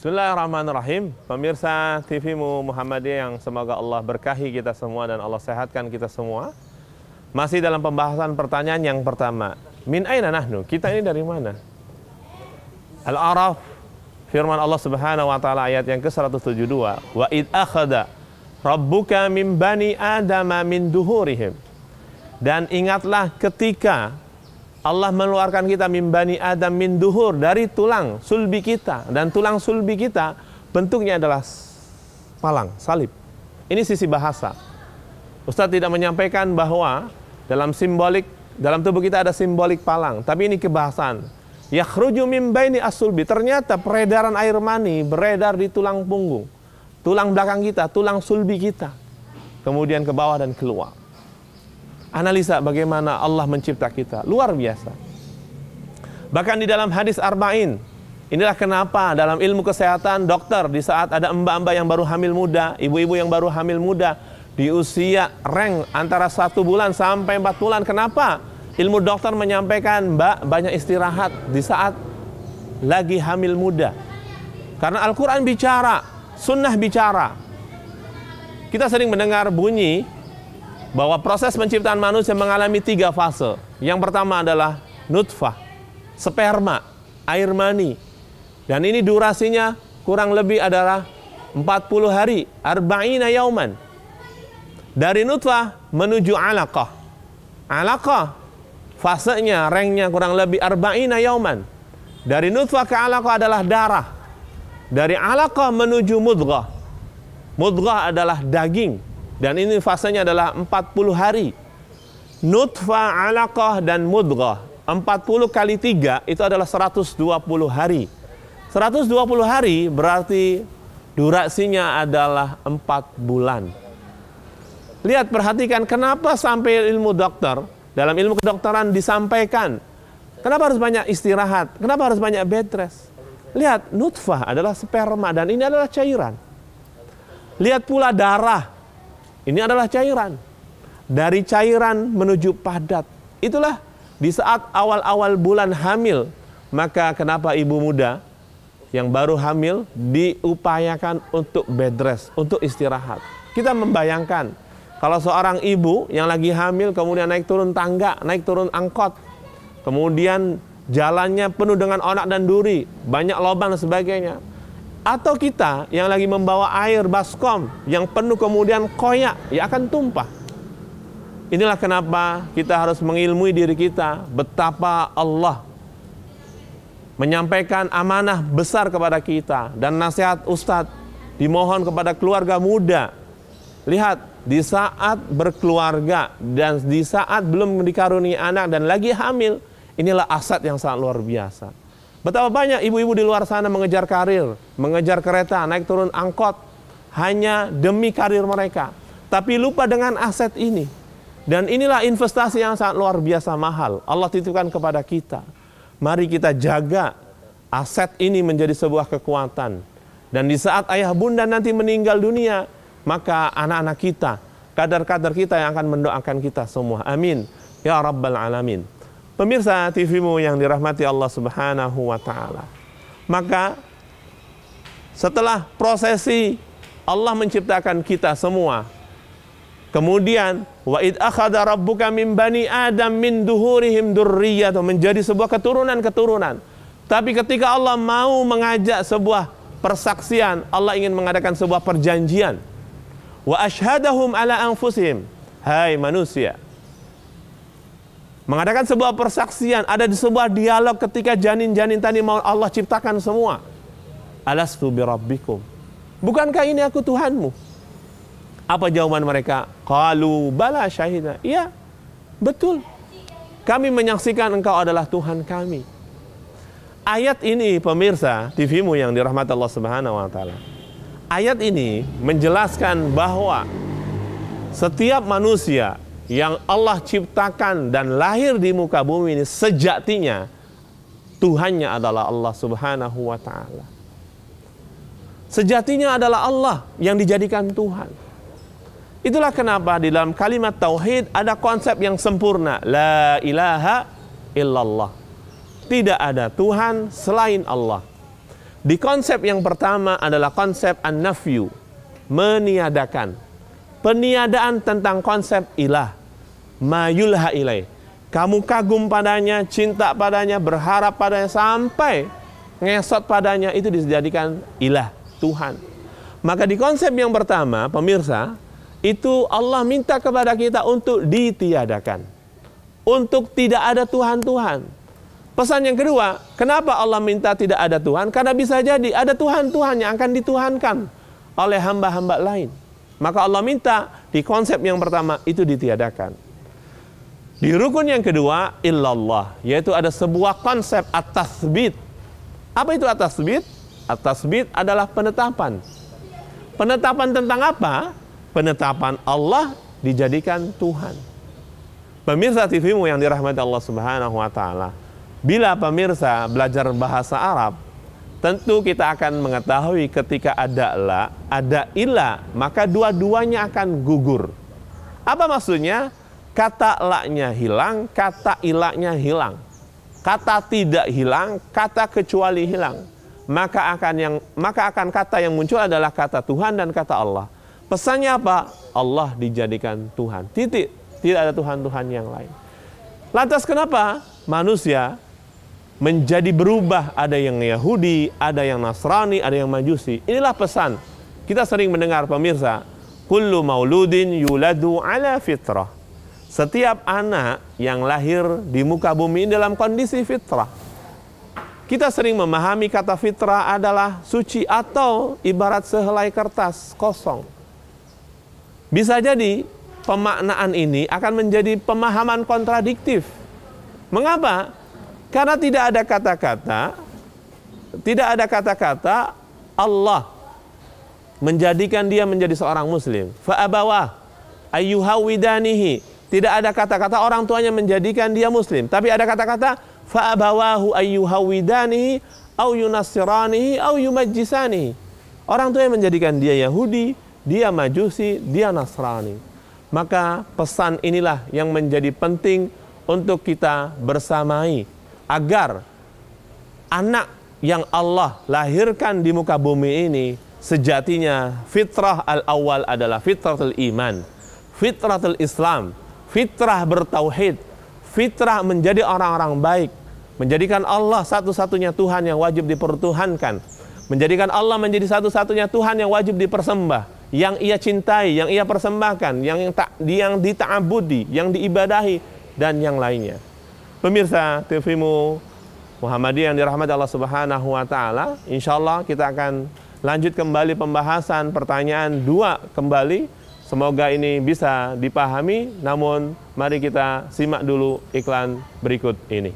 Bismillahirrahmanirrahim. Pemirsa TVMU Muhammadiyah yang semoga Allah berkahi kita semua dan Allah sehatkan kita semua. Masih dalam pembahasan pertanyaan yang pertama. Min aina nahnu? Kita ini dari mana? Al-Araf firman Allah Subhanahu wa taala ayat yang ke-172, "Wa id akhada rabbuka min bani adama min duhurihim." Dan ingatlah ketika Allah mengeluarkan kita mimbani Adam min duhur dari tulang sulbi kita dan tulang sulbi kita bentuknya adalah palang salib. Ini sisi bahasa. Ustadz tidak menyampaikan bahwa dalam simbolik dalam tubuh kita ada simbolik palang, tapi ini Ya Ya min baini asulbi. Ternyata peredaran air mani beredar di tulang punggung, tulang belakang kita, tulang sulbi kita. Kemudian ke bawah dan keluar analisa bagaimana Allah mencipta kita. Luar biasa. Bahkan di dalam hadis Arba'in, inilah kenapa dalam ilmu kesehatan dokter di saat ada mbak-mbak yang baru hamil muda, ibu-ibu yang baru hamil muda, di usia reng antara satu bulan sampai empat bulan. Kenapa? Ilmu dokter menyampaikan, mbak banyak istirahat di saat lagi hamil muda. Karena Al-Quran bicara, sunnah bicara. Kita sering mendengar bunyi bahwa proses penciptaan manusia mengalami tiga fase. Yang pertama adalah nutfah, sperma, air mani. Dan ini durasinya kurang lebih adalah 40 hari, arba'ina yauman. Dari nutfah menuju alaqah. Alaqah fasenya, rengnya kurang lebih arba'ina yauman. Dari nutfah ke alaqah adalah darah. Dari alaqah menuju mudghah. Mudghah adalah daging dan ini fasenya adalah 40 hari. Nutfa alaqah dan mudghah. 40 kali 3 itu adalah 120 hari. 120 hari berarti durasinya adalah 4 bulan. Lihat perhatikan kenapa sampai ilmu dokter dalam ilmu kedokteran disampaikan kenapa harus banyak istirahat, kenapa harus banyak bed rest. Lihat nutfah adalah sperma dan ini adalah cairan. Lihat pula darah ini adalah cairan. Dari cairan menuju padat. Itulah di saat awal-awal bulan hamil, maka kenapa ibu muda yang baru hamil diupayakan untuk bed rest, untuk istirahat. Kita membayangkan kalau seorang ibu yang lagi hamil kemudian naik turun tangga, naik turun angkot, kemudian jalannya penuh dengan onak dan duri, banyak lobang dan sebagainya. Atau kita yang lagi membawa air baskom yang penuh kemudian koyak, ya akan tumpah. Inilah kenapa kita harus mengilmui diri kita betapa Allah menyampaikan amanah besar kepada kita dan nasihat Ustadz dimohon kepada keluarga muda. Lihat, di saat berkeluarga dan di saat belum dikaruni anak dan lagi hamil, inilah asat yang sangat luar biasa. Betapa banyak ibu-ibu di luar sana mengejar karir, mengejar kereta, naik turun angkot hanya demi karir mereka, tapi lupa dengan aset ini. Dan inilah investasi yang sangat luar biasa mahal Allah titipkan kepada kita. Mari kita jaga aset ini menjadi sebuah kekuatan. Dan di saat ayah bunda nanti meninggal dunia, maka anak-anak kita, kader-kader kita yang akan mendoakan kita semua. Amin. Ya Rabbal Alamin. Pemirsa TVmu yang dirahmati Allah Subhanahu wa taala. Maka setelah prosesi Allah menciptakan kita semua. Kemudian wa id akhadha rabbuka min bani adam min duhurihim atau menjadi sebuah keturunan-keturunan. Tapi ketika Allah mau mengajak sebuah persaksian, Allah ingin mengadakan sebuah perjanjian. Wa ashhadahum ala anfusihim. Hai manusia, mengadakan sebuah persaksian, ada di sebuah dialog ketika janin-janin tadi mau Allah ciptakan semua. Alastu birabbikum. Bukankah ini aku Tuhanmu? Apa jawaban mereka? Qalu bala syahidah Iya, betul. Kami menyaksikan engkau adalah Tuhan kami. Ayat ini pemirsa TVmu yang dirahmati Allah Subhanahu wa taala. Ayat ini menjelaskan bahwa setiap manusia yang Allah ciptakan dan lahir di muka bumi ini sejatinya Tuhannya adalah Allah Subhanahu wa taala. Sejatinya adalah Allah yang dijadikan Tuhan. Itulah kenapa di dalam kalimat tauhid ada konsep yang sempurna, la ilaha illallah. Tidak ada Tuhan selain Allah. Di konsep yang pertama adalah konsep an-nafyu, meniadakan. Peniadaan tentang konsep ilah mayulha ilai. Kamu kagum padanya, cinta padanya, berharap padanya sampai ngesot padanya itu dijadikan ilah Tuhan. Maka di konsep yang pertama, pemirsa, itu Allah minta kepada kita untuk ditiadakan. Untuk tidak ada Tuhan-Tuhan. Pesan yang kedua, kenapa Allah minta tidak ada Tuhan? Karena bisa jadi ada Tuhan-Tuhan yang akan dituhankan oleh hamba-hamba lain. Maka Allah minta di konsep yang pertama itu ditiadakan. Di rukun yang kedua, illallah, yaitu ada sebuah konsep atas bid Apa itu atas bid atas bid adalah penetapan. Penetapan tentang apa? Penetapan Allah dijadikan Tuhan. Pemirsa TVmu yang dirahmati Allah Subhanahu wa taala. Bila pemirsa belajar bahasa Arab, tentu kita akan mengetahui ketika ada la, ada ila, maka dua-duanya akan gugur. Apa maksudnya? Kata laknya hilang, kata ilaknya hilang. Kata tidak hilang, kata kecuali hilang. Maka akan yang maka akan kata yang muncul adalah kata Tuhan dan kata Allah. Pesannya apa? Allah dijadikan Tuhan. Titik. Tidak ada Tuhan-Tuhan yang lain. Lantas kenapa manusia menjadi berubah? Ada yang Yahudi, ada yang Nasrani, ada yang Majusi. Inilah pesan. Kita sering mendengar pemirsa, kullu mauludin yuladu ala fitrah. Setiap anak yang lahir di muka bumi ini dalam kondisi fitrah. Kita sering memahami kata fitrah adalah suci atau ibarat sehelai kertas kosong. Bisa jadi pemaknaan ini akan menjadi pemahaman kontradiktif. Mengapa? Karena tidak ada kata-kata, tidak ada kata-kata Allah menjadikan dia menjadi seorang muslim. Fa'abawah ayyuhawidanihi tidak ada kata-kata orang tuanya menjadikan dia muslim, tapi ada kata-kata fa'abawahu ayyuhawidani au yunasiranihi au yumajjisani. Orang tuanya menjadikan dia Yahudi, dia Majusi, dia Nasrani. Maka pesan inilah yang menjadi penting untuk kita bersamai agar anak yang Allah lahirkan di muka bumi ini sejatinya fitrah al-awwal adalah fitratul iman, fitratul Islam, fitrah bertauhid, fitrah menjadi orang-orang baik, menjadikan Allah satu-satunya Tuhan yang wajib dipertuhankan, menjadikan Allah menjadi satu-satunya Tuhan yang wajib dipersembah, yang ia cintai, yang ia persembahkan, yang tak yang ditaabudi, yang diibadahi dan yang lainnya. Pemirsa TVMU Muhammadiyah yang dirahmati Allah Subhanahu wa taala, insyaallah kita akan lanjut kembali pembahasan pertanyaan dua kembali Semoga ini bisa dipahami, namun mari kita simak dulu iklan berikut ini.